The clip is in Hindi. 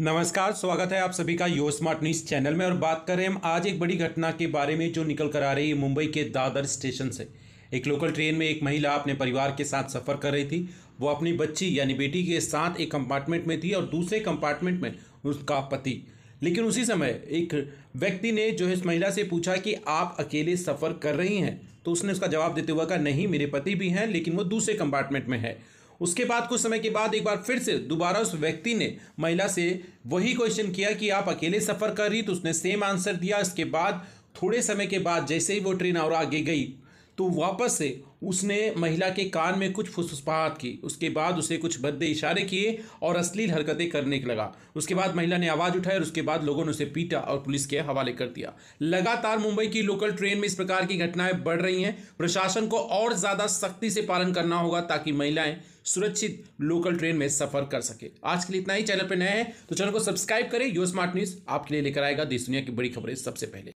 नमस्कार स्वागत है आप सभी का यो स्मार्ट न्यूज चैनल में और बात कर रहे हैं हम आज एक बड़ी घटना के बारे में जो निकल कर आ रही है मुंबई के दादर स्टेशन से एक लोकल ट्रेन में एक महिला अपने परिवार के साथ सफ़र कर रही थी वो अपनी बच्ची यानी बेटी के साथ एक कंपार्टमेंट में थी और दूसरे कंपार्टमेंट में उसका पति लेकिन उसी समय एक व्यक्ति ने जो है इस महिला से पूछा कि आप अकेले सफ़र कर रही हैं तो उसने उसका जवाब देते हुए कहा नहीं मेरे पति भी हैं लेकिन वो दूसरे कंपार्टमेंट में है उसके बाद कुछ समय के बाद एक बार फिर से दोबारा उस व्यक्ति ने महिला से वही क्वेश्चन किया कि आप अकेले सफ़र कर रही तो उसने सेम आंसर दिया इसके बाद थोड़े समय के बाद जैसे ही वो ट्रेन और आगे गई तो वापस से उसने महिला के कान में कुछ फुसफुसपात की उसके बाद उसे कुछ भद्दे इशारे किए और अश्लील हरकतें करने लगा उसके बाद महिला ने आवाज़ उठाई और उसके बाद लोगों ने उसे पीटा और पुलिस के हवाले कर दिया लगातार मुंबई की लोकल ट्रेन में इस प्रकार की घटनाएं बढ़ रही हैं प्रशासन को और ज़्यादा सख्ती से पालन करना होगा ताकि महिलाएँ सुरक्षित लोकल ट्रेन में सफर कर सके आज के लिए इतना ही चैनल पर नए हैं तो चैनल को सब्सक्राइब करें यो स्मार्ट न्यूज़ आपके लिए लेकर आएगा देश दुनिया की बड़ी खबरें सबसे पहले